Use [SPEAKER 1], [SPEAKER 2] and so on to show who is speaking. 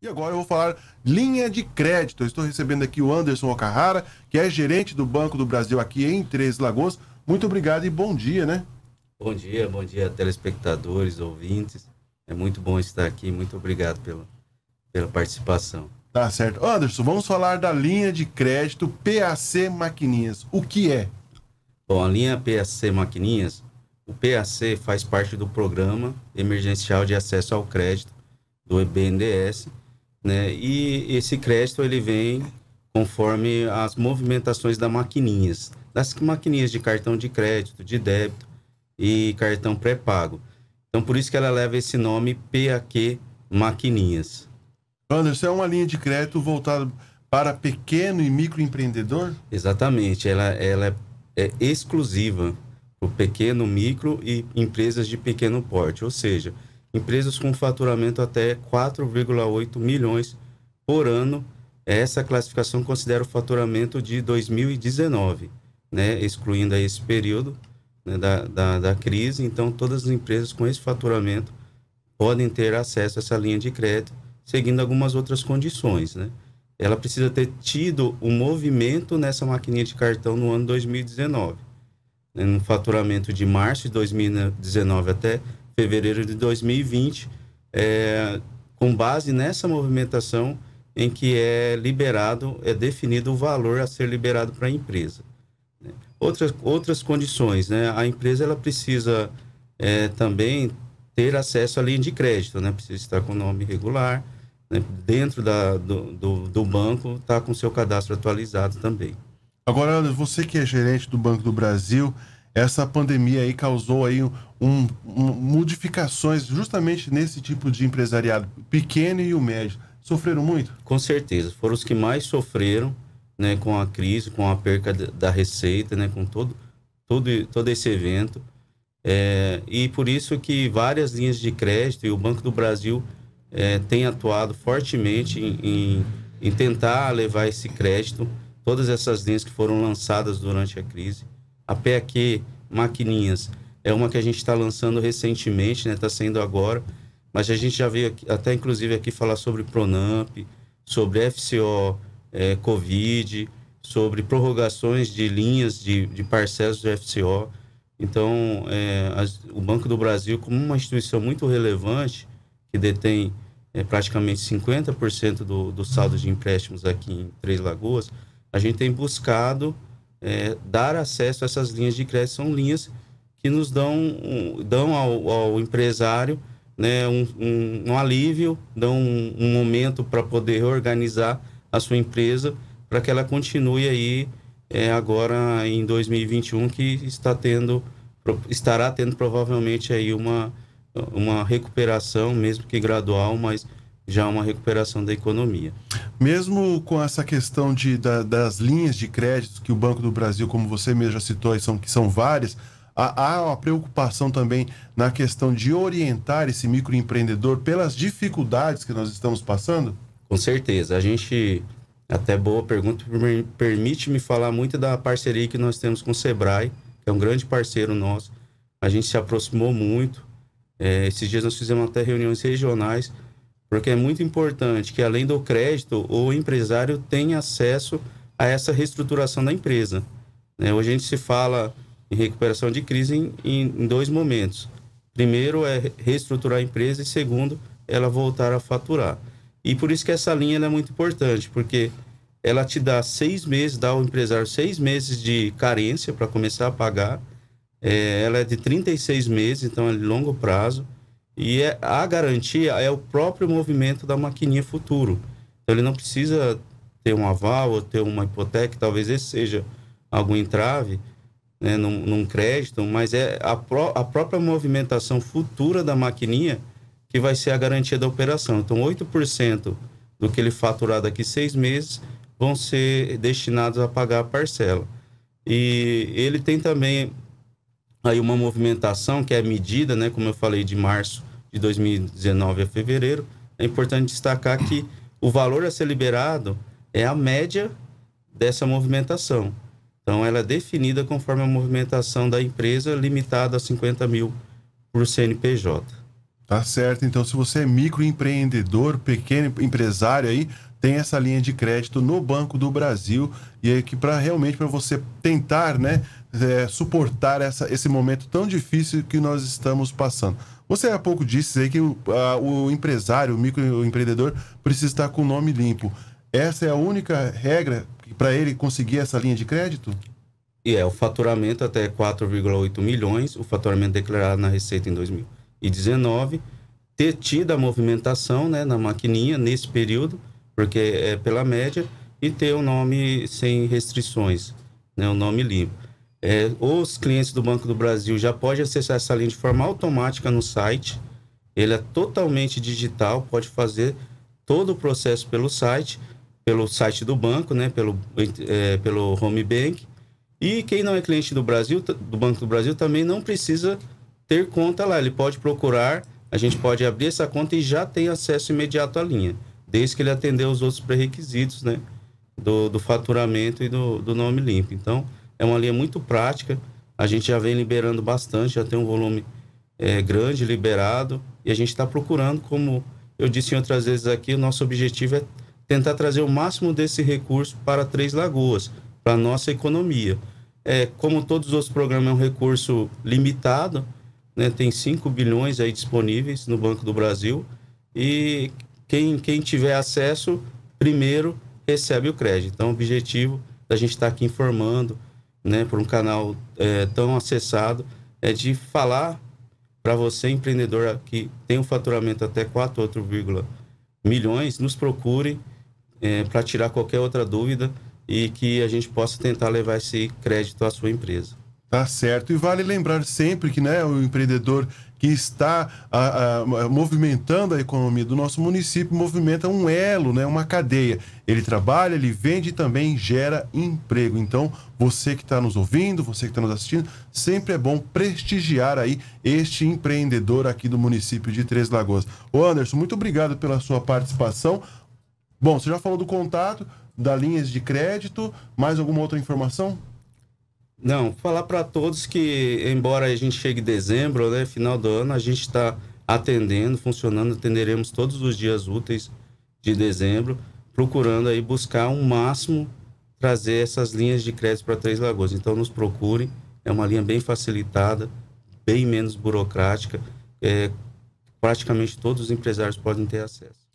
[SPEAKER 1] E agora eu vou falar linha de crédito. Eu estou recebendo aqui o Anderson Ocarrara, que é gerente do Banco do Brasil aqui em Três Lagoas. Muito obrigado e bom dia, né?
[SPEAKER 2] Bom dia, bom dia telespectadores, ouvintes. É muito bom estar aqui. Muito obrigado pela, pela participação.
[SPEAKER 1] Tá certo. Anderson, vamos falar da linha de crédito PAC Maquininhas. O que é?
[SPEAKER 2] Bom, a linha PAC Maquininhas, o PAC faz parte do Programa Emergencial de Acesso ao Crédito do EBNDES, né? E esse crédito ele vem conforme as movimentações das maquininhas, das maquininhas de cartão de crédito, de débito e cartão pré-pago. Então por isso que ela leva esse nome PAQ Maquininhas.
[SPEAKER 1] Anderson, é uma linha de crédito voltada para pequeno e microempreendedor?
[SPEAKER 2] Exatamente, ela, ela é, é exclusiva para pequeno, micro e empresas de pequeno porte, ou seja, empresas com faturamento até 4,8 milhões por ano. Essa classificação considera o faturamento de 2019, né, excluindo esse período né, da, da, da crise. Então, todas as empresas com esse faturamento podem ter acesso a essa linha de crédito, seguindo algumas outras condições. Né? Ela precisa ter tido o um movimento nessa maquininha de cartão no ano 2019, no né? faturamento de março de 2019 até fevereiro de 2020, é, com base nessa movimentação em que é liberado, é definido o valor a ser liberado para a empresa. Né? Outras, outras condições, né? A empresa ela precisa é, também ter acesso à linha de crédito, né? Precisa estar com o nome regular, né? dentro da, do, do, do banco, está com seu cadastro atualizado também.
[SPEAKER 1] Agora, você que é gerente do Banco do Brasil, essa pandemia aí causou aí um, um, modificações justamente nesse tipo de empresariado, pequeno e o
[SPEAKER 2] médio. Sofreram muito? Com certeza. Foram os que mais sofreram né, com a crise, com a perca da receita, né, com todo, todo, todo esse evento. É, e por isso que várias linhas de crédito e o Banco do Brasil é, tem atuado fortemente em, em, em tentar levar esse crédito, todas essas linhas que foram lançadas durante a crise. A PEQ maquininhas. É uma que a gente está lançando recentemente, né? Está saindo agora. Mas a gente já veio aqui, até inclusive aqui falar sobre Pronamp, sobre FCO, é, Covid, sobre prorrogações de linhas de, de parcelas do FCO. Então, é, as, o Banco do Brasil, como uma instituição muito relevante, que detém é, praticamente 50% do, do saldo de empréstimos aqui em Três Lagoas, a gente tem buscado é, dar acesso a essas linhas de crédito. São linhas que nos dão, dão ao, ao empresário né, um, um, um, alívio, dão um, um momento para poder reorganizar a sua empresa para que ela continue aí é, agora em 2021 que está tendo estará tendo provavelmente aí uma uma recuperação mesmo que gradual mas já uma recuperação da economia.
[SPEAKER 1] Mesmo com essa questão de, da, das linhas de crédito que o Banco do Brasil, como você mesmo já citou, são, que são várias, há, há uma preocupação também na questão de orientar esse microempreendedor pelas dificuldades que nós estamos
[SPEAKER 2] passando? Com certeza. A gente, até boa pergunta, permite-me falar muito da parceria que nós temos com o Sebrae, que é um grande parceiro nosso. A gente se aproximou muito. É, esses dias nós fizemos até reuniões regionais porque é muito importante que, além do crédito, o empresário tenha acesso a essa reestruturação da empresa. Né? Hoje a gente se fala em recuperação de crise em, em, dois momentos. Primeiro é reestruturar a empresa e segundo, ela voltar a faturar. E por isso que essa linha é muito importante, porque ela te dá seis meses, dá ao empresário seis meses de carência para começar a pagar. É, ela é de 36 meses, então é de longo prazo. E é, a garantia é o próprio movimento da maquininha futuro. Então ele não precisa ter um aval ou ter uma hipoteca, talvez esse seja algum entrave né, num, num crédito, mas é a, a própria movimentação futura da maquininha que vai ser a garantia da operação. Então 8% do que ele faturar daqui seis meses vão ser destinados a pagar a parcela. E ele tem também aí uma movimentação que é medida, né, como eu falei, de março de 2019 a fevereiro, é importante destacar que o valor a ser liberado é a média dessa movimentação. Então, ela é definida conforme a movimentação da empresa, limitada a 50 mil por CNPJ.
[SPEAKER 1] Tá certo. Então, se você é microempreendedor, pequeno empresário aí, tem essa linha de crédito no Banco do Brasil e é que para realmente para você tentar, né, é, suportar essa, esse momento tão difícil que nós estamos passando. Você há pouco disse aí que o, o empresário, o microempreendedor, precisa estar com o nome limpo. Essa é a única regra para ele conseguir essa linha de
[SPEAKER 2] crédito? E é, o faturamento até 4,8 milhões, o faturamento declarado na Receita em 2019, ter tido a movimentação né, na maquininha nesse período, porque é pela média, e ter o um nome sem restrições, né, o nome limpo é, os clientes do Banco do Brasil já podem acessar essa linha de forma automática no site. Ele é totalmente digital, pode fazer todo o processo pelo site, pelo site do banco, né, pelo, é, pelo home bank. E quem não é cliente do Brasil, do Banco do Brasil, também não precisa ter conta lá. Ele pode procurar, a gente pode abrir essa conta e já tem acesso imediato à linha, desde que ele atender os outros pré-requisitos, né, do, do faturamento e do, do nome limpo. Então, é uma linha muito prática. A gente já vem liberando bastante, já tem um volume é, grande liberado. E a gente está procurando, como eu disse em outras vezes aqui, o nosso objetivo é tentar trazer o máximo desse recurso para Três Lagoas, para a nossa economia. É, como todos os programas, é um recurso limitado, né? tem 5 bilhões aí disponíveis no Banco do Brasil e quem, quem tiver acesso primeiro recebe o crédito. Então, o objetivo da gente estar tá aqui informando, né, por um canal é, tão acessado, é de falar para você, empreendedor que tem um faturamento até 4, milhões, nos procure é, para tirar qualquer outra dúvida e que a gente possa tentar levar esse crédito à sua empresa.
[SPEAKER 1] Tá certo. E vale lembrar sempre que né, o empreendedor que está a, a, movimentando a economia do nosso município, movimenta um elo, né, uma cadeia. Ele trabalha, ele vende e também gera emprego. Então, você que está nos ouvindo, você que está nos assistindo, sempre é bom prestigiar aí este empreendedor aqui do município de Três Lagoas. Ô Anderson, muito obrigado pela sua participação. Bom, você já falou do contato, da linhas de crédito, mais alguma outra informação?
[SPEAKER 2] Não, falar para todos que, embora a gente chegue em dezembro, né, final do ano, a gente está atendendo, funcionando, atenderemos todos os dias úteis de dezembro, procurando aí buscar um máximo trazer essas linhas de crédito para Três Lagoas. Então, nos procurem, é uma linha bem facilitada, bem menos burocrática, é, praticamente todos os empresários podem ter acesso.